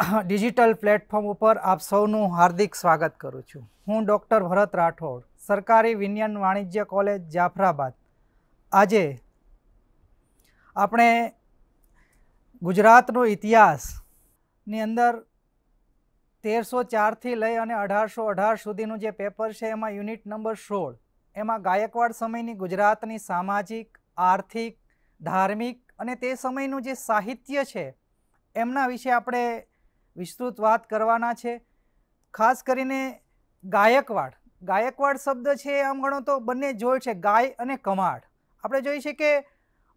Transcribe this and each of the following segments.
digital platform ઉપર આપ સૌનું હાર્દિક સ્વાગત કરું છું હું ડૉક્ટર ભરત રાઠોડ સરકારી વિજ્ઞાન વાણિજ્ય કોલેજ જાફરાબાદ આજે આપણે ગુજરાતનો ઇતિહાસની અંદર તેરસો ચારથી લઈ અને અઢારસો અઢાર સુધીનું જે પેપર છે એમાં યુનિટ નંબર સોળ એમાં ગાયકવાડ સમયની ગુજરાતની સામાજિક આર્થિક ધાર્મિક અને તે સમયનું જે સાહિત્ય છે એમના વિશે આપણે વિસ્તૃત વાત કરવાના છે ખાસ કરીને ગાયકવાડ ગાયકવાડ શબ્દ છે આમ ગણો તો બંને જોડ છે ગાય અને કમાડ આપણે જોઈ છે કે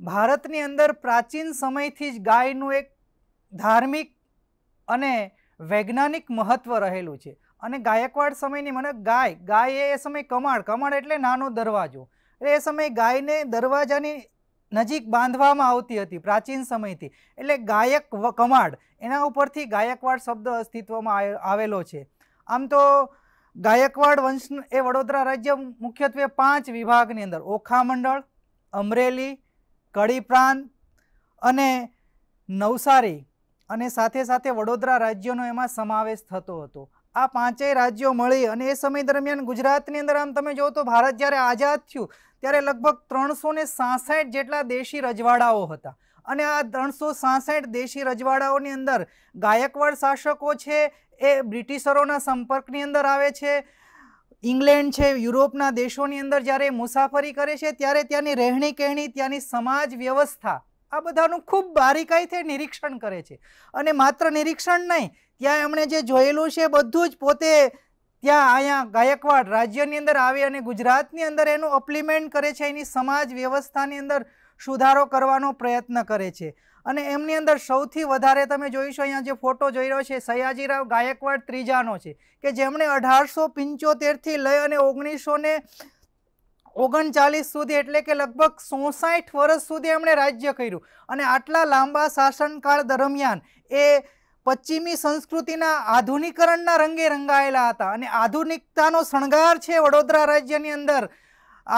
ભારતની અંદર પ્રાચીન સમયથી જ ગાયનું એક ધાર્મિક અને વૈજ્ઞાનિક મહત્ત્વ રહેલું છે અને ગાયકવાડ સમયની મને ગાય ગાય એ સમયે કમાડ કમાડ એટલે નાનો દરવાજો એ સમયે ગાયને દરવાજાની નજીક બાંધવામાં આવતી હતી પ્રાચીન સમયથી એટલે ગાયક કમાડ એના ઉપરથી ગાયકવાડ શબ્દ અસ્તિત્વમાં આવેલો છે આમ તો ગાયકવાડ વંશ એ વડોદરા રાજ્ય મુખ્યત્વે પાંચ વિભાગની અંદર ઓખા મંડળ અમરેલી કડી પ્રાંત અને નવસારી અને સાથે સાથે વડોદરા રાજ્યનો એમાં સમાવેશ થતો હતો આ પાંચેય રાજ્યો મળી અને એ સમય દરમિયાન ગુજરાતની અંદર આમ તમે જો તો ભારત જ્યારે આઝાદ થયું ત્યારે લગભગ ત્રણસો સાસઠ જેટલા દેશી રજવાડાઓ હતા અને આ ત્રણસો સાસઠ દેશી રજવાડાઓની અંદર ગાયકવાડ શાસકો છે એ બ્રિટિશરોના સંપર્કની અંદર આવે છે ઇંગ્લેન્ડ છે યુરોપના દેશોની અંદર જ્યારે મુસાફરી કરે છે ત્યારે ત્યાંની રહેણી કહેણી ત્યાંની સમાજ વ્યવસ્થા આ બધાનું ખૂબ બારીકાઈથી નિરીક્ષણ કરે છે અને માત્ર નિરીક્ષણ નહીં ત્યાં એમણે જે જોયેલું છે બધું જ પોતે ત્યાં અહીંયા ગાયકવાડ રાજ્યની અંદર આવે અને ગુજરાતની અંદર એનું અપ્લિમેન્ટ કરે છે એની સમાજ વ્યવસ્થાની અંદર સુધારો કરવાનો પ્રયત્ન કરે છે અને એમની અંદર સૌથી વધારે તમે જોઈશો અહીંયા જે ફોટો જોઈ રહ્યો છે સયાજીરાવ ગાયકવાડ ત્રીજાનો છે કે જેમણે અઢારસો પંચોતેરથી લઈ અને ઓગણીસો ઓગણચાલીસ સુધી એટલે કે લગભગ સોસાઠ વર્ષ સુધી એમણે રાજ્ય કર્યું અને આટલા લાંબા શાસનકાળ દરમિયાન એ પશ્ચિમી સંસ્કૃતિના આધુનિકરણના રંગે રંગાયેલા હતા અને આધુનિકતાનો શણગાર છે વડોદરા રાજ્યની અંદર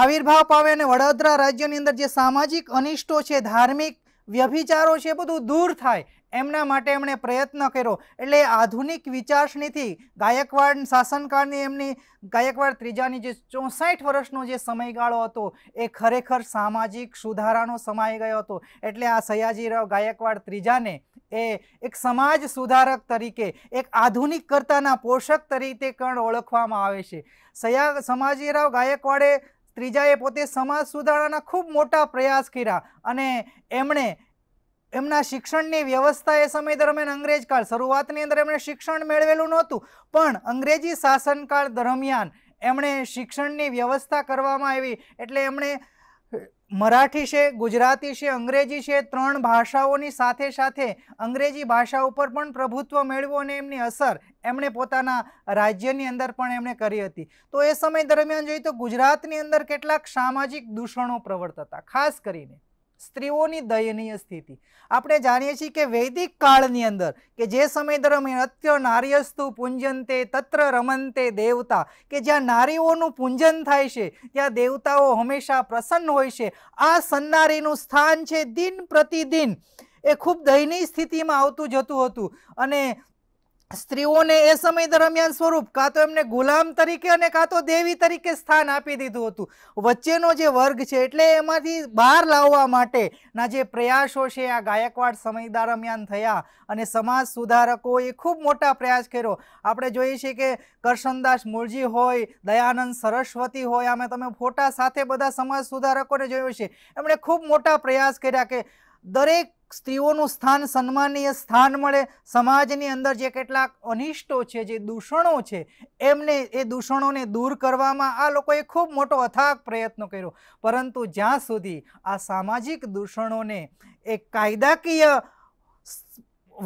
આવિર્ભાવ પામે અને વડોદરા રાજ્યની અંદર જે સામાજિક અનિષ્ટો છે ધાર્મિક વ્યભિચારો છે બધું દૂર થાય એમના માટે એમણે પ્રયત્ન કર્યો એટલે આધુનિક વિચારસરણીથી ગાયકવાડ શાસનકાળની એમની ગાયકવાડ ત્રીજાની જે ચોસાઠ વર્ષનો જે સમયગાળો હતો એ ખરેખર સામાજિક સુધારાનો સમાઈ ગયો હતો એટલે આ સયાજીરાવ ગાયકવાડ ત્રીજાને એ એક સમાજ સુધારક તરીકે એક આધુનિક કરતાના પોષક તરીકે પણ ઓળખવામાં આવે છે સયા સમાજીરાવ ગાયકવાડે ત્રીજાએ પોતે સમાજ સુધારાના ખૂબ મોટા પ્રયાસ કર્યા અને એમણે એમના શિક્ષણની વ્યવસ્થા એ સમય દરમિયાન અંગ્રેજકાળ શરૂઆતની અંદર એમણે શિક્ષણ મેળવેલું નહોતું પણ અંગ્રેજી શાસનકાળ દરમિયાન એમણે શિક્ષણની વ્યવસ્થા કરવામાં આવી એટલે એમણે મરાઠી છે ગુજરાતી છે અંગ્રેજી છે ત્રણ ભાષાઓની સાથે સાથે અંગ્રેજી ભાષા ઉપર પણ પ્રભુત્વ મેળવ્યું અને એમની અસર એમણે પોતાના રાજ્યની અંદર પણ એમણે કરી હતી તો એ સમય દરમિયાન જોઈએ તો ગુજરાતની અંદર કેટલાક સામાજિક દૂષણો પ્રવર્તતા ખાસ કરીને સ્ત્રીઓની દયનીય સ્થિતિ આપણે જાણીએ છીએ કે વૈદિક કાળની અંદર કે જે સમય દરમિયાન અત્ય નાર્યસ્તુ પૂંજનતે તત્ર રમનતે દેવતા કે જ્યાં નારીઓનું પૂંજન થાય છે ત્યાં દેવતાઓ હંમેશા પ્રસન્ન હોય છે આ સન્નારીનું સ્થાન છે દિન પ્રતિદિન એ ખૂબ દયનીય સ્થિતિમાં આવતું જતું હતું અને સ્ત્રીઓને એ સમય દરમિયાન સ્વરૂપ કાં તો એમને ગુલામ તરીકે અને કાં તો દેવી તરીકે સ્થાન આપી દીધું હતું વચ્ચેનો જે વર્ગ છે એટલે એમાંથી બહાર લાવવા માટેના જે પ્રયાસો છે આ ગાયકવાડ સમય દરમિયાન થયા અને સમાજ સુધારકોએ ખૂબ મોટા પ્રયાસ કર્યો આપણે જોઈએ છીએ કે કરશનદાસ મૂળજી હોય દયાનંદ સરસ્વતી હોય આમે તમે ફોટા સાથે બધા સમાજ સુધારકોને જોયું છે એમણે ખૂબ મોટા પ્રયાસ કર્યા કે દરેક સ્ત્રીઓનું સ્થાન સન્માનીય સ્થાન મળે સમાજની અંદર જે કેટલાક અનિષ્ટો છે જે દૂષણો છે એમને એ દૂષણોને દૂર કરવામાં આ લોકોએ ખૂબ મોટો અથાગ પ્રયત્ન કર્યો પરંતુ જ્યાં સુધી આ સામાજિક દૂષણોને એક કાયદાકીય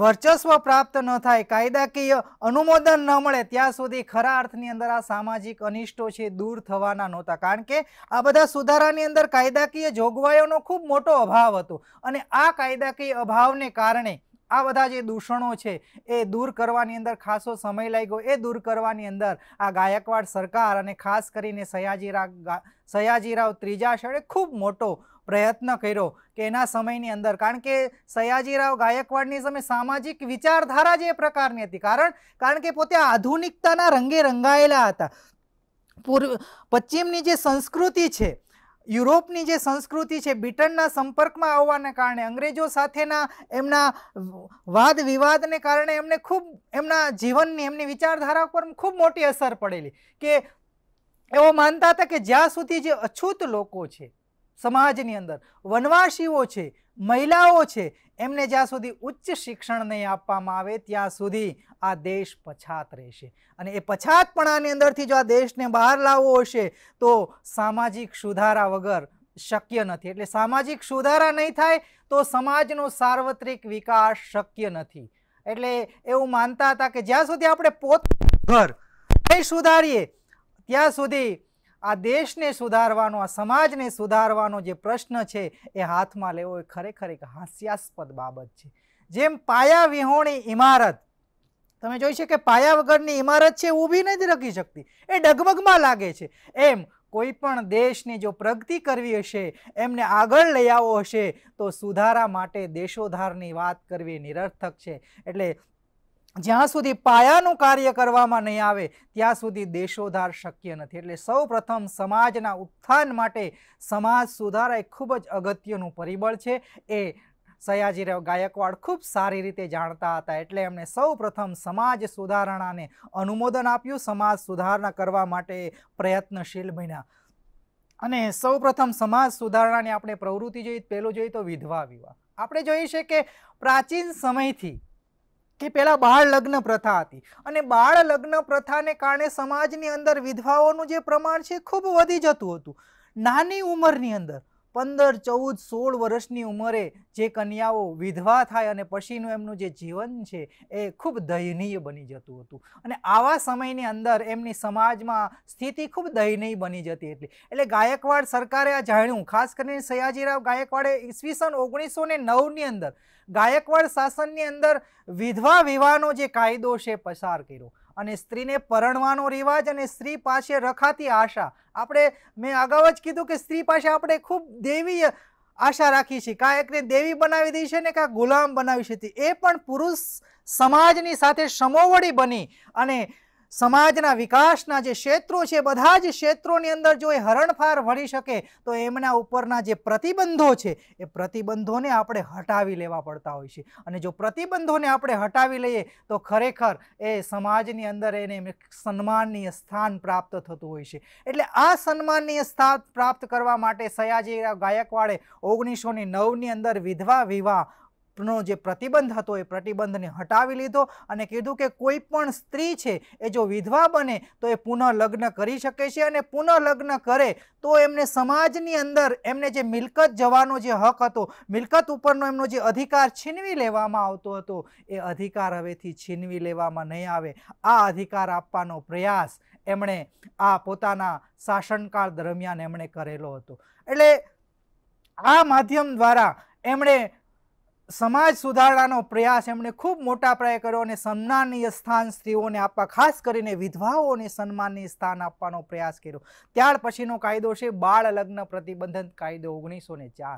વર્ચસ્વ પ્રાપ્ત ન થાય કાયદાકીય અનુમોદન ન મળે ત્યાં સુધી ખરા અર્થની અંદર આ સામાજિક અનિષ્ટો છે દૂર થવાના નહોતા કારણ કે આ બધા સુધારાની અંદર કાયદાકીય જોગવાઈઓનો ખૂબ મોટો અભાવ હતો અને આ કાયદાકીય અભાવને કારણે આ બધા જે દૂષણો છે એ દૂર કરવાની અંદર ખાસો સમય લાગ્યો એ દૂર કરવાની અંદર આ ગાયકવાડ સરકાર અને ખાસ કરીને સયાજીરાવ સયાજીરાવ ત્રીજા સ્થળે ખૂબ મોટો પ્રયત્ન કર્યો કે એના સમયની અંદર કારણ કે સયાજીરાવ ગાયકવાડની સામે સામાજિક વિચારધારા જે પ્રકારની હતી કારણ કારણ કે પોતે આધુનિકતાના રંગે રંગાયેલા હતા પૂર્વ પશ્ચિમની જે સંસ્કૃતિ છે યુરોપની જે સંસ્કૃતિ છે બ્રિટનના સંપર્કમાં આવવાના કારણે અંગ્રેજો સાથેના એમના વાદ વિવાદને કારણે એમને ખૂબ એમના જીવનની એમની વિચારધારા પર ખૂબ મોટી અસર પડેલી કે એવો માનતા હતા કે જ્યાં સુધી જે અછૂત લોકો છે સમાજની અંદર વનવાસીઓ છે મહિલાઓ છે એમને જ્યાં સુધી ઉચ્ચ શિક્ષણ નહીં આપવામાં આવે ત્યાં સુધી આ દેશ પછાત રહેશે અને એ પછાતપણાની અંદરથી જો આ દેશને બહાર લાવવો હશે તો સામાજિક સુધારા વગર શક્ય નથી એટલે સામાજિક સુધારા નહીં થાય તો સમાજનો સાર્વત્રિક વિકાસ શક્ય નથી એટલે એવું માનતા હતા કે જ્યાં સુધી આપણે પોત ઘર નહીં સુધારીએ ત્યાં સુધી આ દેશને સુધારવાનો આ સમાજને સુધારવાનો જે પ્રશ્ન છે એ હાથમાં લેવો એ ખરેખર એક હાસ્યાસ્પદ બાબત છે જેમ પાયા વિહોણી ઇમારત તમે જોઈ છે કે પાયા વગરની ઇમારત છે ઊભી નથી રાખી શકતી એ ડગમગમાં લાગે છે એમ કોઈ પણ દેશની જો પ્રગતિ કરવી હશે એમને આગળ લઈ આવવો હશે તો સુધારા માટે દેશોધારની વાત કરવી નિરર્થક છે એટલે જ્યાં સુધી પાયાનું કાર્ય કરવામાં નહીં આવે ત્યાં સુધી દેશોધાર શક્ય નથી એટલે સૌ પ્રથમ સમાજના ઉત્થાન માટે સમાજ સુધારા એ ખૂબ જ અગત્યનું પરિબળ છે એ સયાજીરાવ ગાયકવાડ ખૂબ સારી રીતે જાણતા હતા એટલે એમણે સૌ પ્રથમ સમાજ સુધારણાને અનુમોદન આપ્યું સમાજ સુધારણા કરવા માટે પ્રયત્નશીલ બન્યા અને સૌ પ્રથમ સમાજ સુધારણાની આપણે પ્રવૃત્તિ જોઈએ પહેલું જોઈએ તો વિધવા વિવાહ આપણે જોઈએ છે કે પ્રાચીન સમયથી કે પહેલાં બાળ લગ્ન પ્રથા હતી અને બાળ લગ્ન પ્રથાને કારણે સમાજની અંદર વિધવાઓનું જે પ્રમાણ છે ખૂબ વધી જતું હતું નાની ઉંમરની અંદર પંદર ચૌદ સોળ વર્ષની ઉંમરે જે કન્યાઓ વિધવા થાય અને પછીનું એમનું જે જીવન છે એ ખૂબ દયનીય બની જતું હતું અને આવા સમયની અંદર એમની સમાજમાં સ્થિતિ ખૂબ દયનીય બની જતી એટલી એટલે ગાયકવાડ સરકારે આ જાણ્યું ખાસ કરીને સયાજીરાવ ગાયકવાડે ઈસવીસન ઓગણીસો ને નવની અંદર ગાયકવાડ શાસનની અંદર વિધવા વિવાહનો જે કાયદો છે પસાર કર્યો અને સ્ત્રીને પરણવાનો રિવાજ અને સ્ત્રી પાસે રખાતી આશા આપણે મેં અગાઉ જ કીધું કે સ્ત્રી પાસે આપણે ખૂબ દેવીય આશા રાખી છે કાં દેવી બનાવી દઈ છે ને કાં ગુલામ બનાવી છે એ પણ પુરુષ સમાજની સાથે સમોવડી બની અને સમાજના વિકાસના જે ક્ષેત્રો છે બધા જ ક્ષેત્રોની અંદર જો એ હરણફાર વળી શકે તો એમના ઉપરના જે પ્રતિબંધો છે એ પ્રતિબંધોને આપણે હટાવી લેવા પડતા હોય છે અને જો પ્રતિબંધોને આપણે હટાવી લઈએ તો ખરેખર એ સમાજની અંદર એને સન્માનનીય સ્થાન પ્રાપ્ત થતું હોય છે એટલે આ સન્માનનીય સ્થાન પ્રાપ્ત કરવા માટે સયાજી ગાયકવાડે ઓગણીસો ની નવની અંદર વિધવા વિવાહ નો જે પ્રતિબંધ હતો એ પ્રતિબંધને હટાવી લીધો અને કીધું કે કોઈ પણ સ્ત્રી છે એ જો વિધવા બને તો એ પુનઃ લગ્ન કરી શકે છે અને પુનઃ લગ્ન કરે તો એમને સમાજની અંદર એમને જે મિલકત જવાનો જે હક હતો મિલકત ઉપરનો એમનો જે અધિકાર છીનવી લેવામાં આવતો હતો એ અધિકાર હવેથી છીનવી લેવામાં નહીં આવે આ અધિકાર આપવાનો પ્રયાસ એમણે આ પોતાના શાસનકાળ દરમિયાન એમણે કરેલો હતો એટલે આ માધ્યમ દ્વારા એમણે સમાજ સુધારણાનો પ્રયાસ એમણે ખૂબ મોટા પ્રયાસ કર્યો અને સન્માનનીય સ્થાન સ્ત્રીઓને આપવા ખાસ કરીને વિધવાઓને સન્માનીય સ્થાન આપવાનો પ્રયાસ કર્યો ત્યાર પછીનો કાયદો છે બાળ લગ્ન પ્રતિબંધન કાયદો ઓગણીસો ને ચાર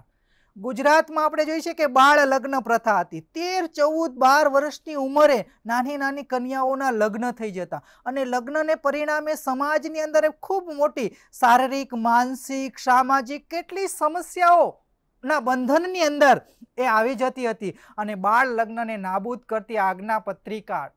ગુજરાતમાં આપણે જોઈએ છે કે બાળ લગ્ન પ્રથા હતી તેર ચૌદ બાર વર્ષની ઉંમરે નાની નાની કન્યાઓના લગ્ન થઈ જતા અને લગ્નને પરિણામે સમાજની અંદર ખૂબ મોટી શારીરિક માનસિક સામાજિક કેટલી સમસ્યાઓ ના બંધનની અંદર એ આવી જતી હતી અને બાળ લગ્નને નાબૂદ કરતી આજ્ઞા પત્રિકા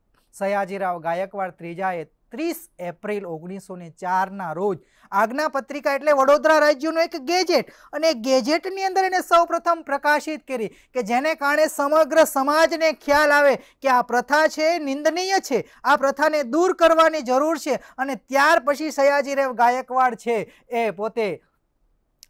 સયાજીરાવ ગાયકવાડ ત્રીજાએ ત્રીસ એપ્રિલ ઓગણીસો ને ચારના રોજ આજ્ઞા પત્રિકા એટલે વડોદરા રાજ્યનું એક ગેજેટ અને ગેજેટની અંદર એને સૌપ્રથમ પ્રકાશિત કરી કે જેને કારણે સમગ્ર સમાજને ખ્યાલ આવે કે આ પ્રથા છે નિંદનીય છે આ પ્રથાને દૂર કરવાની જરૂર છે અને ત્યાર પછી સયાજીરાવ ગાયકવાડ છે એ પોતે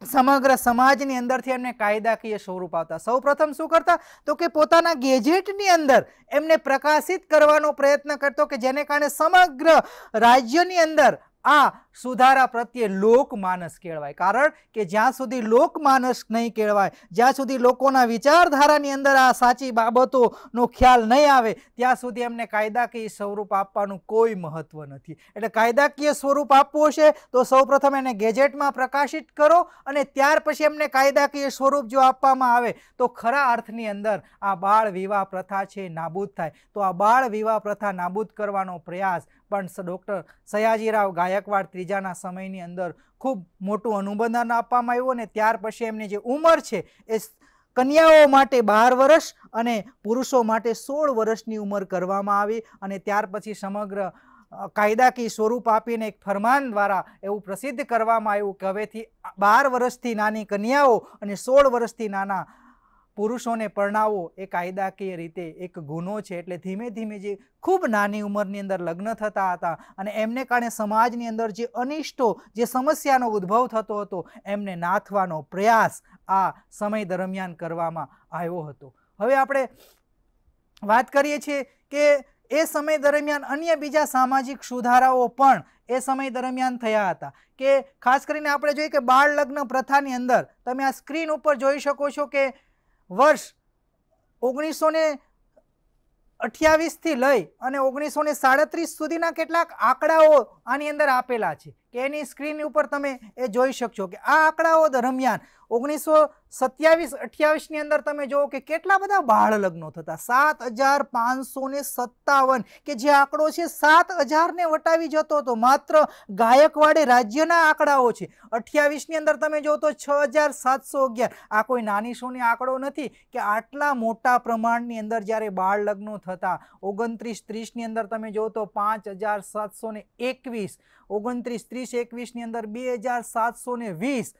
સમગ્ર સમાજની અંદરથી એમને કાયદાકીય સ્વરૂપ આવતા સૌ પ્રથમ શું કરતા તો કે પોતાના ગેજેટની અંદર એમને પ્રકાશિત કરવાનો પ્રયત્ન કરતો કે જેને કારણે સમગ્ર રાજ્યની અંદર આ સુધારા પ્રત્યે લોકમાનસ કેળવાય કારણ કે જ્યાં સુધી લોકમાનસ નહીં કેળવાય જ્યાં સુધી લોકોના વિચારધારાની અંદર આ સાચી બાબતોનો ખ્યાલ નહીં આવે ત્યાં સુધી એમને કાયદાકીય સ્વરૂપ આપવાનું કોઈ મહત્વ નથી એટલે કાયદાકીય સ્વરૂપ આપવું હશે તો સૌપ્રથમ એને ગેજેટમાં પ્રકાશિત કરો અને ત્યાર પછી એમને કાયદાકીય સ્વરૂપ જો આપવામાં આવે તો ખરા અર્થની અંદર આ બાળ વિવાહ પ્રથા છે નાબૂદ થાય તો આ બાળ વિવાહ પ્રથા નાબૂદ કરવાનો પ્રયાસ પણ ડૉક્ટર સયાજીરાવ ગાયકવાડ ત્રીજાના સમયની અંદર ખૂબ મોટું અનુબંધન આપવામાં આવ્યું અને ત્યાર પછી એમની જે ઉંમર છે એ કન્યાઓ માટે બાર વર્ષ અને પુરુષો માટે સોળ વર્ષની ઉંમર કરવામાં આવી અને ત્યાર પછી સમગ્ર કાયદાકીય સ્વરૂપ આપીને એક ફરમાન દ્વારા એવું પ્રસિદ્ધ કરવામાં આવ્યું કે હવેથી બાર વર્ષથી નાની કન્યાઓ અને સોળ વર્ષથી નાના પુરુષોને પરણાવો એ કાયદાકીય રીતે એક ગુનો છે એટલે ધીમે ધીમે જે ખૂબ નાની ઉંમરની અંદર લગ્ન થતા હતા અને એમને કારણે સમાજની અંદર જે અનિષ્ટો જે સમસ્યાનો ઉદ્ભવ થતો હતો એમને નાથવાનો પ્રયાસ આ સમય દરમિયાન કરવામાં આવ્યો હતો હવે આપણે વાત કરીએ છીએ કે એ સમય દરમિયાન અન્ય બીજા સામાજિક સુધારાઓ પણ એ સમય દરમિયાન થયા હતા કે ખાસ કરીને આપણે જોઈએ કે બાળ લગ્ન પ્રથાની અંદર તમે આ સ્ક્રીન ઉપર જોઈ શકો છો કે વર્ષ ઓગણીસો ને અઠ્યાવીસથી લઈ અને ઓગણીસો ને સાડત્રીસ સુધીના કેટલાક આંકડાઓ આની અંદર આપેલા છે કે એની સ્ક્રીન ઉપર તમે એ જોઈ શકશો કે આ આંકડાઓ દરમિયાન ઓગણીસો સત્યાવીસ અઠ્યાવીસની અંદર તમે જુઓ કે કેટલા બધા બાળ લગ્નો થતા સાત હજાર પાંચસો ને સત્તાવન કે જે આંકડો છે સાત હજારને વટાવી જતો હતો માત્ર ગાયકવાડે રાજ્યના આંકડાઓ છે અઠ્યાવીસની અંદર તમે જુઓ તો છ હજાર સાતસો અગિયાર આ કોઈ નાની સોની આંકડો નથી કે આટલા મોટા પ્રમાણની અંદર જ્યારે બાળ લગ્નો થતા ઓગણત્રીસ ત્રીસની અંદર તમે જુઓ તો પાંચ હજાર સાતસો એકવીસ ઓગણત્રીસ ત્રીસ એકવીસની અંદર બે હજાર સાતસો ને વીસ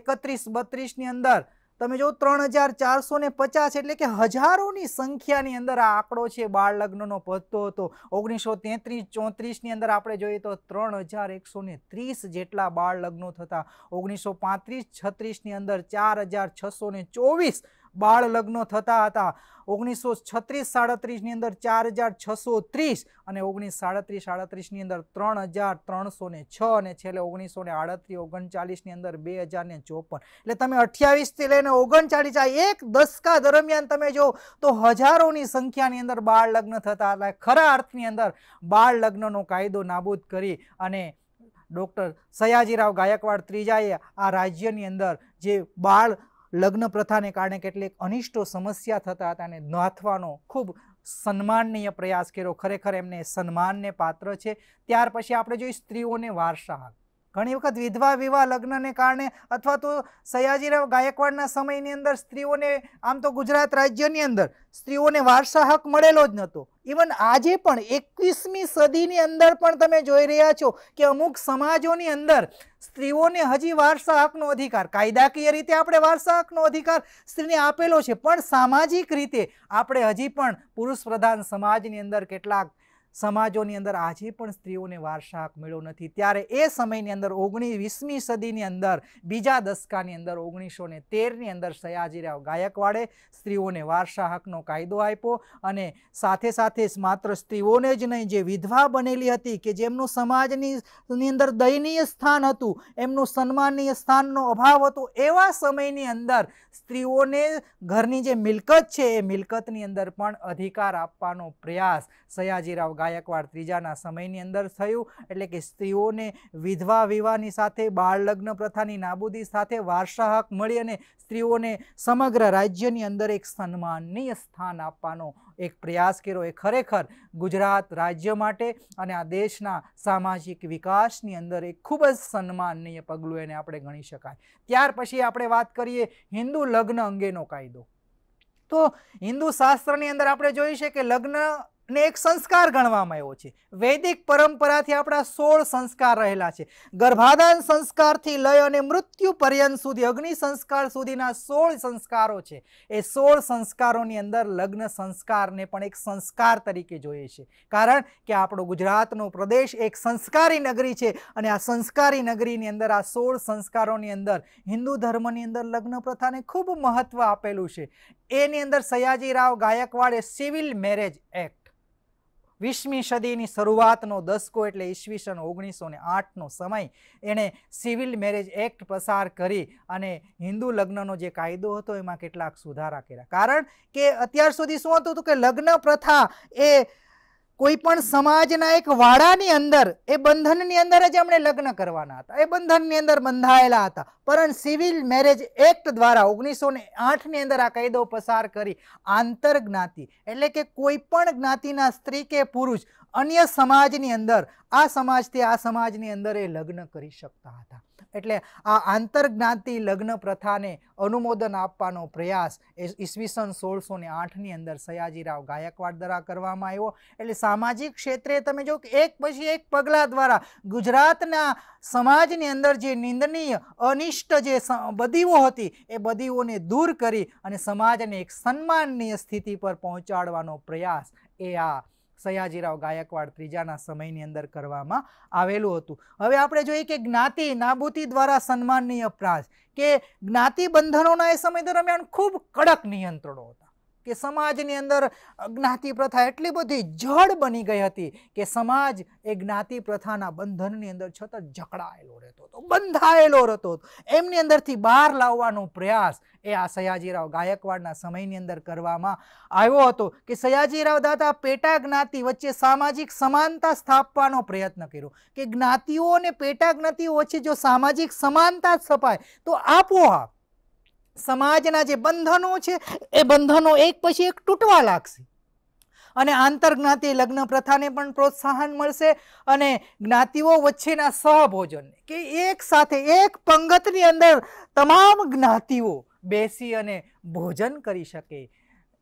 એકત્રીસ બત્રીસની અંદર તમે જો ત્રણ હજાર ચારસો ને પચાસ એટલે કે હજારોની સંખ્યાની અંદર આ આંકડો છે બાળ લગ્નનો વધતો હતો ઓગણીસો તેત્રીસ ચોત્રીસની અંદર આપણે જોઈએ તો ત્રણ હજાર એકસો ને ત્રીસ જેટલા બાળ લગ્નો થતા ઓગણીસો પાંત્રીસ છત્રીસની અંદર ચાર હજાર છસો ને ચોવીસ બાળ લગ્નો થતા હતા ઓગણીસો છત્રીસ સાડત્રીસની અંદર ચાર હજાર છસો ત્રીસ અને ઓગણીસ સાડત્રીસ સાડત્રીસની અંદર ત્રણ હજાર ત્રણસો ને છ અને છેલ્લે ઓગણીસો ને આડત્રીસ ઓગણચાલીસની અંદર બે હજાર ને ચોપન એટલે તમે અઠ્યાવીસથી લઈને ઓગણચાલીસ આ એક દસકા દરમિયાન તમે જો તો હજારોની સંખ્યાની અંદર બાળ લગ્ન થતા હતા ખરા અર્થની અંદર બાળ લગ્નનો કાયદો નાબૂદ કરી અને ડૉક્ટર સયાજીરાવ ગાયકવાડ ત્રીજાએ આ રાજ્યની અંદર જે બાળ લગ્ન પ્રથાને કારણે કેટલીક અનિષ્ટો સમસ્યા થતા હતા અને નાથવાનો ખૂબ સન્માનનીય પ્રયાસ કર્યો ખરેખર એમને સન્માનને પાત્ર છે ત્યાર પછી આપણે જોઈ સ્ત્રીઓને વારસાહક ઘણી વખત વિધવા વિવાહ લગ્નને કારણે અથવા તો સયાજીરાવ ગાયકવાડના સમયની અંદર સ્ત્રીઓને આમ તો ગુજરાત રાજ્યની અંદર સ્ત્રીઓને વારસા હક મળેલો જ નહોતો ઇવન આજે પણ એકવીસમી સદીની અંદર પણ તમે જોઈ રહ્યા છો કે અમુક સમાજોની અંદર સ્ત્રીઓને હજી વારસા હકનો અધિકાર કાયદાકીય રીતે આપણે વારસા હકનો અધિકાર સ્ત્રીને આપેલો છે પણ સામાજિક રીતે આપણે હજી પણ પુરુષ પ્રધાન સમાજની અંદર કેટલાક સમાજોની અંદર આજે પણ સ્ત્રીઓને વારસાક મળ્યો નથી ત્યારે એ સમયની અંદર ઓગણી વીસમી સદીની અંદર બીજા દશકાની અંદર ઓગણીસો ને તેરની અંદર સયાજીરાવ ગાયકવાડે સ્ત્રીઓને વારસાહકનો કાયદો આપ્યો અને સાથે સાથે માત્ર સ્ત્રીઓને જ નહીં જે વિધવા બનેલી હતી કે જેમનું સમાજની અંદર દયનીય સ્થાન હતું એમનું સન્માનીય સ્થાનનો અભાવ હતો એવા સમયની અંદર સ્ત્રીઓને ઘરની જે મિલકત છે એ મિલકતની અંદર પણ અધિકાર આપવાનો પ્રયાસ સયાજીરાવ ગાયકવાડ ત્રીજાના સમયની અંદર થયું એટલે કે સ્ત્રીઓને વિધવા વિવાહની સાથે બાળલગ્ન પ્રથાની નાબૂદી સાથે વારસા હક મળી અને સ્ત્રીઓને સમગ્ર રાજ્યની અંદર એક સન્માનનીય સ્થાન આપવાનો એક પ્રયાસ કર્યો એ ખરેખર ગુજરાત રાજ્ય માટે અને આ દેશના સામાજિક વિકાસની અંદર એક ખૂબ જ સન્માનનીય પગલું એને આપણે ગણી શકાય ત્યાર પછી આપણે વાત કરીએ હિન્દુ હિન્દુ લગ્ન અંગેનો કાયદો તો હિન્દુ શાસ્ત્રની અંદર આપણે જોઈએ છે કે લગ્ન ને એક સંસ્કાર ગણવામાં આવ્યો છે વૈદિક પરંપરાથી આપણા સોળ સંસ્કાર રહેલા છે ગર્ભાધાન સંસ્કારથી લય અને મૃત્યુ પર્યંત સુધી અગ્નિ સંસ્કાર સુધીના સોળ સંસ્કારો છે એ સોળ સંસ્કારોની અંદર લગ્ન સંસ્કારને પણ એક સંસ્કાર તરીકે જોઈએ છે કારણ કે આપણો ગુજરાતનો પ્રદેશ એક સંસ્કારી નગરી છે અને આ સંસ્કારી નગરીની અંદર આ સોળ સંસ્કારોની અંદર હિન્દુ ધર્મની અંદર લગ્ન પ્રથાને ખૂબ મહત્ત્વ આપેલું છે એની અંદર સયાજીરાવ ગાયકવાડે સિવિલ મેરેજ એક્ટ વીસમી સદીની શરૂઆતનો દસકો એટલે ઈસવીસન ઓગણીસો ને આઠનો સમય એણે સિવિલ મેરેજ એક્ટ પસાર કરી અને હિન્દુ લગ્નનો જે કાયદો હતો એમાં કેટલાક સુધારા કર્યા કારણ કે અત્યાર સુધી શું હતું તો કે લગ્ન પ્રથા એ કોઈ પણ સમાજના એક વાડાની અંદર એ બંધનની અંદર જ એમણે લગ્ન કરવાના હતા એ બંધનની અંદર બંધાયેલા હતા પરંતુ સિવિલ મેરેજ એક્ટ દ્વારા ઓગણીસો ને આઠની અંદર આ કાયદો પસાર કરી આંતર જ્ઞાતિ એટલે કે કોઈ પણ જ્ઞાતિના સ્ત્રી કે પુરુષ અન્ય સમાજની અંદર આ સમાજથી આ સમાજની અંદર એ લગ્ન કરી શકતા હતા એટલે આ આંતરજ્ઞાતિ લગ્ન પ્રથાને અનુમોદન આપવાનો પ્રયાસ એ ઈસવીસન સોળસો ને આઠની અંદર સયાજીરાવ ગાયકવાડ દ્વારા કરવામાં આવ્યો એટલે સામાજિક ક્ષેત્રે તમે જો એક પછી એક પગલાં દ્વારા ગુજરાતના સમાજની અંદર જે નિંદનીય અનિષ્ટ જે બદીઓ હતી એ બદીઓને દૂર કરી અને સમાજને એક સન્માનનીય સ્થિતિ પર પહોંચાડવાનો પ્રયાસ એ આ સયાજીરાવ ગાયકવાડ ત્રીજાના સમયની અંદર કરવામાં આવેલું હતું હવે આપણે જોઈએ કે જ્ઞાતિ નાબૂતી દ્વારા સન્માનની અપરાધ કે જ્ઞાતિ બંધનોના એ સમય દરમિયાન ખૂબ કડક નિયંત્રણો હતા કે સમાજની અંદર જ્ઞાતિ પ્રથા એટલી બધી જડ બની ગઈ હતી કે સમાજ એ જ્ઞાતિ પ્રથાના બંધનની અંદર છતત જકડાયેલો રહેતો હતો બંધાયેલો રહેતો હતો એમની અંદરથી બહાર લાવવાનો પ્રયાસ એ આ સયાજીરાવ ગાયકવાડના સમયની અંદર કરવામાં આવ્યો હતો કે સયાજીરાવ દાદા પેટા જ્ઞાતિ વચ્ચે સામાજિક સમાનતા સ્થાપવાનો પ્રયત્ન કર્યો કે જ્ઞાતિઓ અને પેટા જ્ઞાતિઓ વચ્ચે જો સામાજિક સમાનતા સ્થપાય તો આપોઆપ સમાજના જે બંધનો છે એ બંધનો એક પછી એક તૂટવા લાગશે અને આંતરજ્ઞાતિ લગ્ન પ્રથાને પણ પ્રોત્સાહન મળશે અને જ્ઞાતિઓ વચ્ચેના સહભોજન કે એક સાથે એક પંગતની અંદર તમામ જ્ઞાતિઓ બેસી અને ભોજન કરી શકે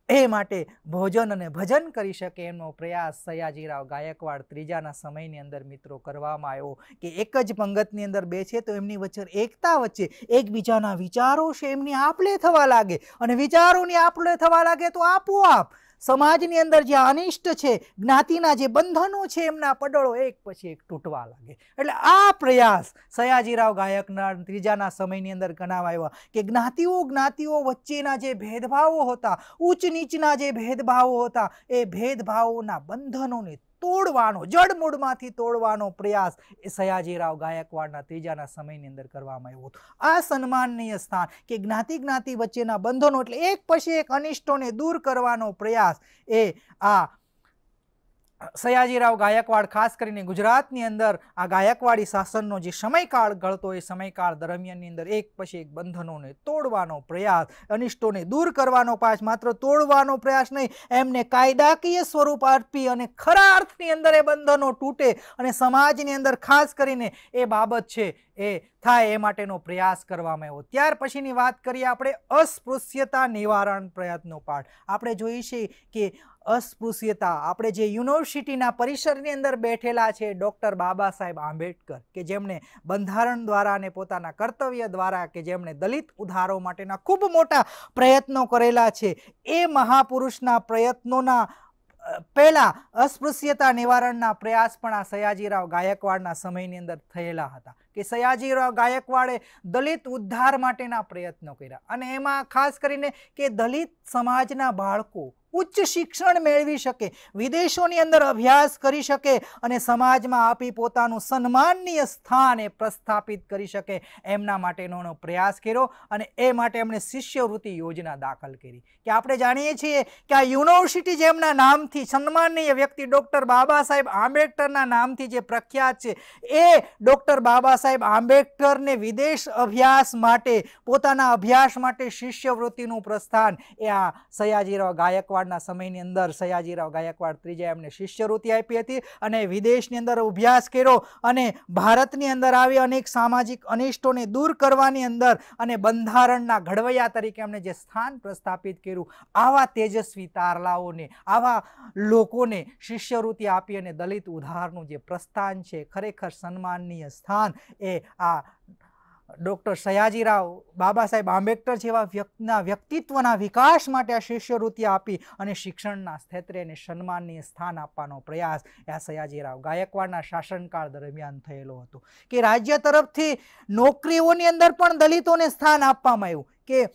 એ માટે ભોજન અને ભજન કરી શકે એમનો પ્રયાસ સયાજીરાવ ગાયકવાડ ત્રીજાના સમયની અંદર મિત્રો કરવામાં આવ્યો કે એક જ પંગતની અંદર બે છે તો એમની વચ્ચે એકતા વચ્ચે એકબીજાના વિચારો છે એમની આપલે થવા લાગે અને વિચારોની આપલે થવા લાગે તો આપોઆપ સમાજની અંદર જે અનિષ્ટ છે જ્ઞાતિના જે બંધનો છે એમના પડળો એક પછી એક તૂટવા લાગે એટલે આ પ્રયાસ સયાજીરાવ ગાયકના ત્રીજાના સમયની અંદર ગણાવ ગણાવાયો કે જ્ઞાતિઓ જ્ઞાતિઓ વચ્ચેના જે ભેદભાવો હતા ઉચ્ચ નીચના જે ભેદભાવો હતા એ ભેદભાવોના બંધનોને તોડવાનો જડમૂળમાંથી તોડવાનો પ્રયાસ એ સયાજીરાવ ગાયકવાડના ત્રીજાના સમયની અંદર કરવામાં આવ્યો હતો આ સન્માનનીય સ્થાન કે જ્ઞાતિ જ્ઞાતિ વચ્ચેના બંધનો એટલે એક પછી એક અનિષ્ટોને દૂર કરવાનો પ્રયાસ એ આ સયાજીરાવ ગાયકવાડ ખાસ કરીને ગુજરાતની અંદર આ ગાયકવાડી શાસનનો જે સમયકાળ ગળતો એ સમયકાળ દરમિયાનની અંદર એક પછી એક બંધનોને તોડવાનો પ્રયાસ અનિષ્ટોને દૂર કરવાનો પાછ માત્ર તોડવાનો પ્રયાસ નહીં એમને કાયદાકીય સ્વરૂપ આપી અને ખરા અર્થની અંદર એ બંધનો તૂટે અને સમાજની અંદર ખાસ કરીને એ બાબત છે એ થાય એ માટેનો પ્રયાસ કરવામાં આવ્યો ત્યાર પછીની વાત કરીએ આપણે અસ્પૃશ્યતા નિવારણ પ્રયત્નો પાઠ આપણે જોઈએ છીએ કે અસ્પૃશ્યતા આપણે જે યુનિવર્સિટીના પરિસરની અંદર બેઠેલા છે ડૉક્ટર બાબા સાહેબ આંબેડકર કે જેમણે બંધારણ દ્વારા અને પોતાના કર્તવ્ય દ્વારા કે જેમણે દલિત ઉધારો માટેના ખૂબ મોટા પ્રયત્નો કરેલા છે એ મહાપુરુષના પ્રયત્નોના પહેલાં અસ્પૃશ્યતા નિવારણના પ્રયાસ પણ આ સયાજીરાવ ગાયકવાડના સમયની અંદર થયેલા હતા કે સયાજીરાવ ગાયકવાડે દલિત ઉદ્ધાર માટેના પ્રયત્નો કર્યા અને એમાં ખાસ કરીને કે દલિત સમાજના બાળકો ઉચ્ચ શિક્ષણ મેળવી શકે વિદેશોની અંદર અભ્યાસ કરી શકે અને સમાજમાં આપી પોતાનું સન્માનનીય સ્થાન એ પ્રસ્થાપિત કરી શકે એમના માટેનો પ્રયાસ કર્યો અને એ માટે એમણે શિષ્યવૃત્તિ યોજના દાખલ કરી કે આપણે જાણીએ છીએ કે આ યુનિવર્સિટી જેમના નામથી સન્માનીય વ્યક્તિ ડૉક્ટર બાબા સાહેબ આંબેડકરના નામથી જે પ્રખ્યાત છે એ ડૉક્ટર બાબા સાહેબ સાહેબ આંબેડકરને વિદેશ અભ્યાસ માટે પોતાના અભ્યાસ માટે શિષ્યવૃત્તિનું પ્રસ્થાન એ આ સયાજીરાવ ગાયકવાડના સમયની અંદર સયાજીરાવ ગાયકવાડ ત્રીજા એમને શિષ્યવૃત્તિ આપી હતી અને વિદેશની અંદર અભ્યાસ કર્યો અને ભારતની અંદર આવી અનેક સામાજિક અનિષ્ટોને દૂર કરવાની અંદર અને બંધારણના ઘડવૈયા તરીકે એમણે જે સ્થાન પ્રસ્થાપિત કર્યું આવા તેજસ્વી તારલાઓને આવા લોકોને શિષ્યવૃત્તિ આપી અને દલિત ઉધારનું જે પ્રસ્થાન છે ખરેખર સન્માનનીય સ્થાન એ આ ડૉક્ટર સયાજીરાવ બાબા સાહેબ આંબેડકર જેવા વ્યક્તિના વ્યક્તિત્વના વિકાસ માટે આ શિષ્યવૃત્તિ આપી અને શિક્ષણના ક્ષેત્રે એને સન્માનનીય સ્થાન આપવાનો પ્રયાસ એ આ સયાજીરાવ ગાયકવાડના શાસનકાળ દરમિયાન થયેલો હતો કે રાજ્ય તરફથી નોકરીઓની અંદર પણ દલિતોને સ્થાન આપવામાં આવ્યું કે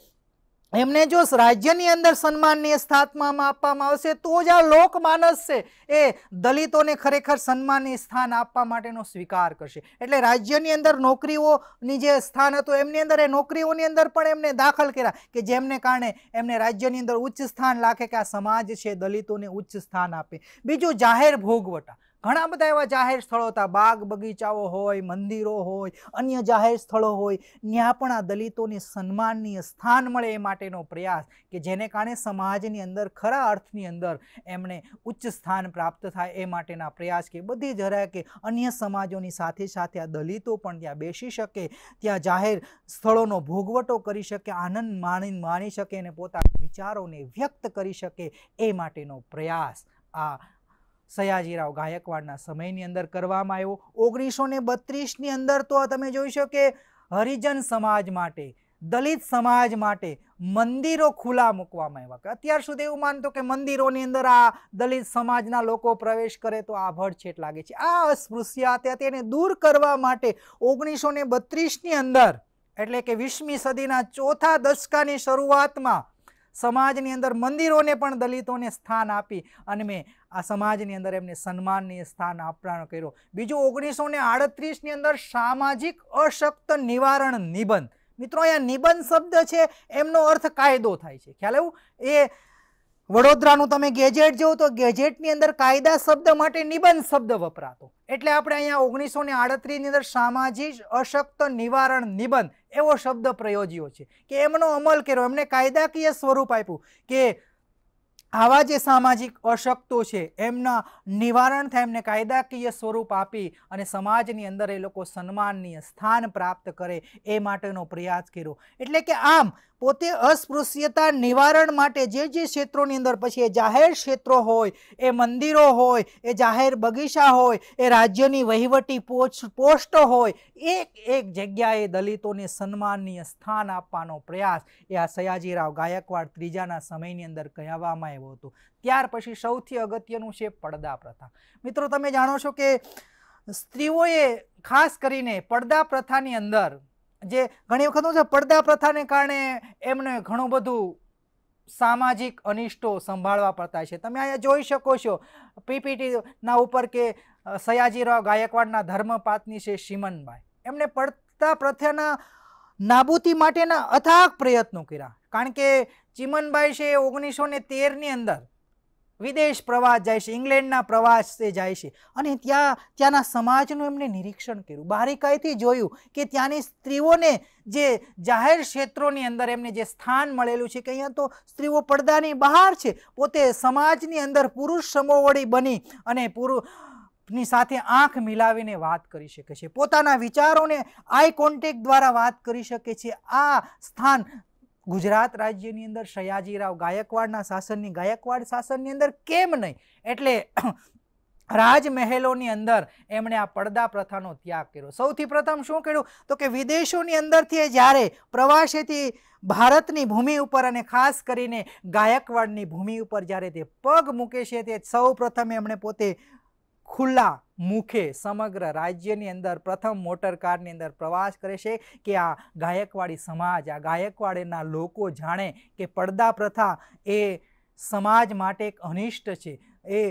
એમને જો રાજ્યની અંદર સન્માનની સ્થાપનામાં આપવામાં આવશે તો જ આ લોકમાનસ છે એ દલિતોને ખરેખર સન્માનની સ્થાન આપવા માટેનો સ્વીકાર કરશે એટલે રાજ્યની અંદર નોકરીઓની જે સ્થાન હતું એમની અંદર એ નોકરીઓની અંદર પણ એમને દાખલ કર્યા કે જેમને કારણે એમને રાજ્યની અંદર ઉચ્ચ સ્થાન લાગે કે આ સમાજ છે દલિતોને ઉચ્ચ સ્થાન આપે બીજું જાહેર ભોગવટા ઘણા બધા એવા જાહેર સ્થળો હતા બાગ બગીચાઓ હોય મંદિરો હોય અન્ય જાહેર સ્થળો હોય ત્યાં પણ આ દલિતોને સન્માનનીય સ્થાન મળે એ માટેનો પ્રયાસ કે જેને કારણે સમાજની અંદર ખરા અર્થની અંદર એમણે ઉચ્ચ સ્થાન પ્રાપ્ત થાય એ માટેના પ્રયાસ કે બધી જરાય કે અન્ય સમાજોની સાથે સાથે આ દલિતો પણ ત્યાં બેસી શકે ત્યાં જાહેર સ્થળોનો ભોગવટો કરી શકે આનંદ માણી માણી શકે અને પોતાના વિચારોને વ્યક્ત કરી શકે એ માટેનો પ્રયાસ આ સયાજીરાવ ગાયકવાડના સમયની અંદર કરવામાં આવ્યો ઓગણીસો ને બત્રીસની અંદર તો તમે જોઈશો કે હરિજન સમાજ માટે દલિત સમાજ માટે મંદિરો ખુલ્લા મૂકવામાં આવ્યા કે અત્યાર સુધી એવું માનતો કે મંદિરોની અંદર આ દલિત સમાજના લોકો પ્રવેશ કરે તો આ ભડછેટ લાગે છે આ અસ્પૃશ્યતા તેને દૂર કરવા માટે ઓગણીસો બત્રીસની અંદર એટલે કે વીસમી સદીના ચોથા દશકાની શરૂઆતમાં સમાજની અંદર મંદિરોને પણ દલિતોને સ્થાન આપી અને મેં આ સમાજની અંદર એમને સન્માનની સ્થાન આપવાનો કર્યો બીજું ઓગણીસો ને આડત્રીસની અંદર સામાજિક અશક્ત નિવારણ નિબંધ મિત્રો અહીંયા નિબંધ શબ્દ છે એમનો અર્થ કાયદો થાય છે ખ્યાલ એવું એ વડોદરાનું તમે ગેજેટ જોવો તો ગેજેટની અંદર કાયદા શબ્દ માટે નિબંધ શબ્દ વપરાતો એટલે આપણે અહીંયા ઓગણીસો ને આડત્રીસની અંદર સામાજિક અશક્ત નિવારણ નિબંધ એવો શબ્દ પ્રયોજ્યો છે કે એમનો અમલ કર્યો એમને કાયદાકીય સ્વરૂપ આપ્યું કે આવા જે સામાજિક અશક્તો છે એમના નિવારણ થાય એમને કાયદાકીય સ્વરૂપ આપી અને સમાજની અંદર એ લોકો સન્માનનીય સ્થાન પ્રાપ્ત કરે એ માટેનો પ્રયાસ કર્યો એટલે કે આમ પોતે અસ્પૃશ્યતા નિવારણ માટે જે જે ક્ષેત્રોની અંદર પછી એ જાહેર ક્ષેત્રો હોય એ મંદિરો હોય એ જાહેર બગીચા હોય એ રાજ્યની વહીવટી પોસ્ટ હોય એક એક જગ્યાએ દલિતોને સન્માનનીય સ્થાન આપવાનો પ્રયાસ એ આ સયાજીરાવ ગાયકવાડ ત્રીજાના સમયની અંદર કહેવામાં આવ્યો આવ્યો હતો ત્યાર પછી સૌથી અગત્યનું છે પડદા પ્રથા મિત્રો તમે જાણો છો કે સ્ત્રીઓએ ખાસ કરીને પડદા પ્રથાની અંદર જે ઘણી વખત છે પડદા પ્રથાને કારણે એમને ઘણું બધું સામાજિક અનિષ્ટો સંભાળવા પડતા છે તમે અહીંયા જોઈ શકો છો પીપીટીના ઉપર કે સયાજીરાવ ગાયકવાડના ધર્મપાતની છે શિમનબાઈ એમણે પડતા પ્રથાના નાબૂદી માટેના અથાગ પ્રયત્નો કર્યા કારણ કે ચીમનભાઈ છે એ ઓગણીસો ને તેરની અંદર વિદેશ પ્રવાસ જાય છે ઇંગ્લેન્ડના પ્રવાસે જાય છે અને ત્યાં ત્યાંના સમાજનું એમને નિરીક્ષણ કર્યું બારીકાઈથી જોયું કે ત્યાંની સ્ત્રીઓને જે જાહેર ક્ષેત્રોની અંદર એમને જે સ્થાન મળેલું છે કે અહીંયા તો સ્ત્રીઓ પડદાની બહાર છે પોતે સમાજની અંદર પુરુષ સમોવડી બની અને પુરુષ સાથે આંખ મિલાવીને વાત કરી શકે છે પોતાના વિચારોને આઈ કોન્ટેક દ્વારા વાત કરી શકે છે આ સ્થાન ગુજરાત રાજ્યની અંદર સયાજીરાવ ગાયકવાડના શાસનની ગાયકવાડ શાસનની અંદર કેમ નહીં એટલે રાજમહેલોની અંદર એમણે આ પડદા પ્રથાનો ત્યાગ કર્યો સૌથી પ્રથમ શું કર્યું તો કે વિદેશોની અંદરથી જ્યારે પ્રવાસેથી ભારતની ભૂમિ ઉપર અને ખાસ કરીને ગાયકવાડની ભૂમિ ઉપર જ્યારે તે પગ મૂકે છે તે સૌ પ્રથમ એમણે પોતે ખુલ્લા મુખે સમગ્ર રાજ્યની અંદર પ્રથમ મોટર કારની અંદર પ્રવાસ કરે છે કે આ ગાયકવાડી સમાજ આ ગાયકવાડીના લોકો જાણે કે પડદા પ્રથા એ સમાજ માટે એક અનિષ્ટ છે એ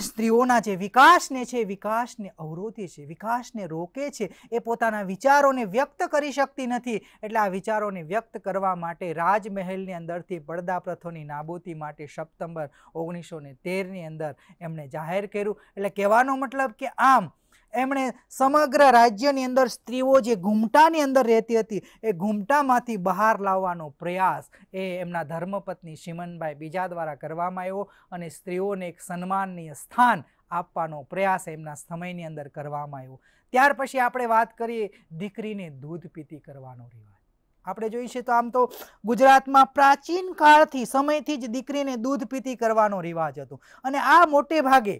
સ્ત્રીઓના જે વિકાસને છે વિકાસને અવરોધે છે વિકાસને રોકે છે એ પોતાના વિચારોને વ્યક્ત કરી શકતી નથી એટલે આ વિચારોને વ્યક્ત કરવા માટે રાજમહેલની અંદરથી પડદા પ્રથોની નાબૂદી માટે સપ્ટેમ્બર ઓગણીસો ને તેરની અંદર એમણે જાહેર કર્યું એટલે કહેવાનો મતલબ કે આમ એમણે સમગ્ર રાજ્યની અંદર સ્ત્રીઓ જે ઘૂમટાની અંદર રહેતી હતી એ ઘૂમટામાંથી બહાર લાવવાનો પ્રયાસ એ એમના ધર્મપત્ની શ્રીમનભાઈ બીજા દ્વારા કરવામાં આવ્યો અને સ્ત્રીઓને એક સન્માનનીય સ્થાન આપવાનો પ્રયાસ એમના સમયની અંદર કરવામાં આવ્યો ત્યાર પછી આપણે વાત કરીએ દીકરીને દૂધ પીતી કરવાનો રિવાજ આપણે જોઈએ છીએ તો આમ તો ગુજરાતમાં પ્રાચીન કાળથી સમયથી જ દીકરીને દૂધ પીતી કરવાનો રિવાજ હતો અને આ મોટે ભાગે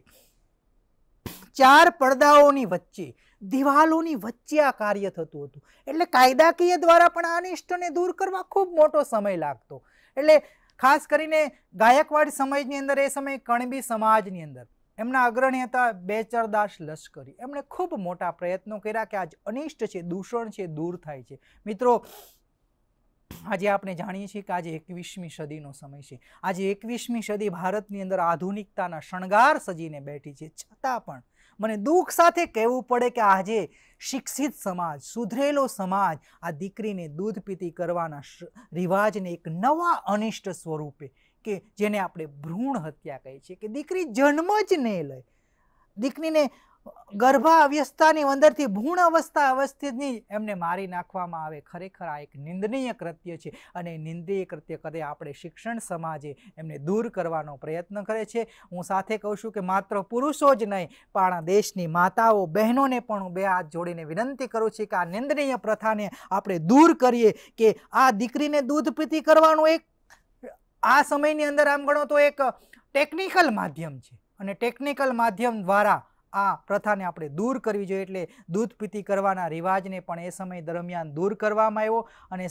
ચાર પડદાઓની વચ્ચે દિવાલોની વચ્ચે આ કાર્ય થતું હતું એટલે કાયદાકીય દ્વારા પણ આ અનિષ્ટને દૂર કરવા ખૂબ મોટો સમય લાગતો એટલે ખાસ કરીને ગાયકવાડ સમયની અંદર એ સમય કણબી સમાજની અંદર એમના અગ્રણી હતા બેચરદાસ લશ્કરી એમણે ખૂબ મોટા પ્રયત્નો કર્યા કે આજ અનિષ્ટ છે દૂષણ છે દૂર થાય છે મિત્રો આજે આપણે જાણીએ છીએ કે આજે એકવીસમી સદીનો સમય છે આજે એકવીસમી સદી ભારતની અંદર આધુનિકતાના શણગાર સજીને બેઠી છે છતાં પણ મને દુઃખ સાથે કહેવું પડે કે આજે શિક્ષિત સમાજ સુધરેલો સમાજ આ દીકરીને દૂધ પીતી કરવાના રિવાજને એક નવા અનિષ્ટ સ્વરૂપે કે જેને આપણે ભ્રૂણ હત્યા કહીએ છીએ કે દીકરી જન્મ જ નહીં લે દીકરીને ગર્ભા અવ્યસ્થાની અંદરથી ભૂણ અવસ્થા અવસ્થિતની એમને મારી નાખવામાં આવે ખરેખર આ એક નિંદનીય કૃત્ય છે અને નિંદનીય કૃત્ય કરે આપણે શિક્ષણ સમાજે એમને દૂર કરવાનો પ્રયત્ન કરે છે હું સાથે કહું છું કે માત્ર પુરુષો જ નહીં પણ દેશની માતાઓ બહેનોને પણ હું બે હાથ જોડીને વિનંતી કરું છું કે આ નિંદનીય પ્રથાને આપણે દૂર કરીએ કે આ દીકરીને દૂધ પીતી કરવાનું એક આ સમયની અંદર આમ ગણો તો એક ટેકનિકલ માધ્યમ છે અને ટેકનિકલ માધ્યમ દ્વારા આ પ્રથાને આપણે દૂર કરવી જોઈએ એટલે દૂધ પીતી કરવાના રિવાજને પણ એ સમય દરમિયાન દૂર કરવામાં આવ્યો અને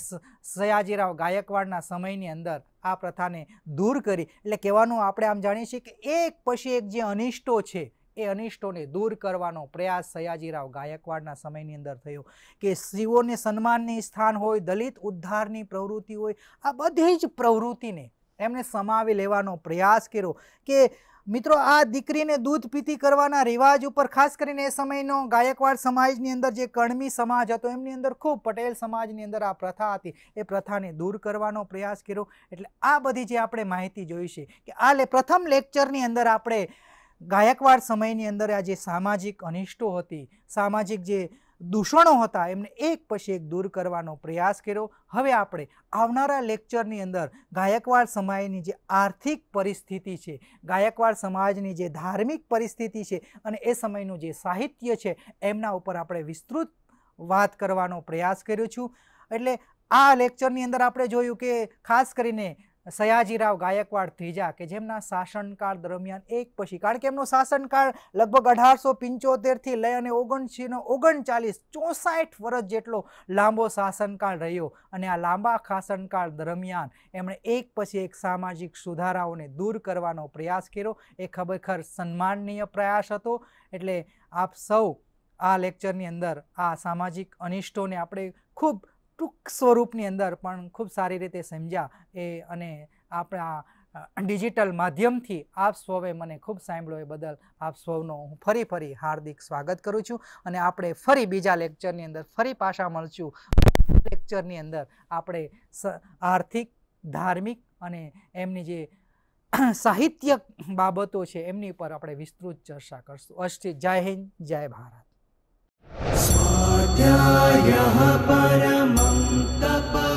સયાજીરાવ ગાયકવાડના સમયની અંદર આ પ્રથાને દૂર કરી એટલે કહેવાનું આપણે આમ જાણીએ છીએ કે એક પછી એક જે અનિષ્ટો છે એ અનિષ્ટોને દૂર કરવાનો પ્રયાસ સયાજીરાવ ગાયકવાડના સમયની અંદર થયો કે સ્ત્રીઓને સન્માનની સ્થાન હોય દલિત ઉદ્ધારની પ્રવૃત્તિ હોય આ બધી જ પ્રવૃત્તિને એમણે સમાવી લેવાનો પ્રયાસ કર્યો કે મિત્રો આ દીકરીને દૂધ પીતી કરવાના રિવાજ ઉપર ખાસ કરીને એ સમયનો ગાયકવાડ સમાજની અંદર જે કણમી સમાજ હતો એમની અંદર ખૂબ પટેલ સમાજની અંદર આ પ્રથા હતી એ પ્રથાને દૂર કરવાનો પ્રયાસ કર્યો એટલે આ બધી જે આપણે માહિતી જોઈશે કે આ પ્રથમ લેક્ચરની અંદર આપણે ગાયકવાડ સમયની અંદર આ જે સામાજિક અનિષ્ટો હતી સામાજિક જે દૂષણો હતા એમને એક પછી એક દૂર કરવાનો પ્રયાસ કર્યો હવે આપણે આવનારા લેક્ચરની અંદર ગાયકવાડ સમાજની જે આર્થિક પરિસ્થિતિ છે ગાયકવાડ સમાજની જે ધાર્મિક પરિસ્થિતિ છે અને એ સમયનું જે સાહિત્ય છે એમના ઉપર આપણે વિસ્તૃત વાત કરવાનો પ્રયાસ કર્યો છું એટલે આ લેક્ચરની અંદર આપણે જોયું કે ખાસ કરીને સયાજીરાવ ગાયકવાડ ત્રીજા કે જેમના શાસનકાળ દરમિયાન એક પછી કારણ કે એમનો શાસનકાળ લગભગ અઢારસો પંચોતેરથી લઈ અને ઓગણસીનો ઓગણચાલીસ ચોસાઠ વર્ષ જેટલો લાંબો શાસનકાળ રહ્યો અને આ લાંબા શાસનકાળ દરમિયાન એમણે એક પછી એક સામાજિક સુધારાઓને દૂર કરવાનો પ્રયાસ કર્યો એ ખરેખર સન્માનનીય પ્રયાસ હતો એટલે આપ સૌ આ લેક્ચરની અંદર આ સામાજિક અનિષ્ટોને આપણે ખૂબ રૂક સ્વરૂપની અંદર પણ ખૂબ સારી રીતે સમજ્યા એ અને આપા ડિજિટલ માધ્યમથી આપ સૌએ મને ખૂબ સાંભળ્યો એ બદલ આપ સૌનો ફરી ફરી હાર્દિક સ્વાગત કરું છું અને આપણે ફરી બીજા લેક્ચરની અંદર ફરી પાછા મળશું લેક્ચરની અંદર આપણે આર્થિક ધાર્મિક અને એમની જે સાહિત્ય બાબતો છે એમની ઉપર આપણે વિસ્તૃત ચર્ચા કરશું અસ્તે જય હિન્દ જય ભારત अध्यायः परमं तपः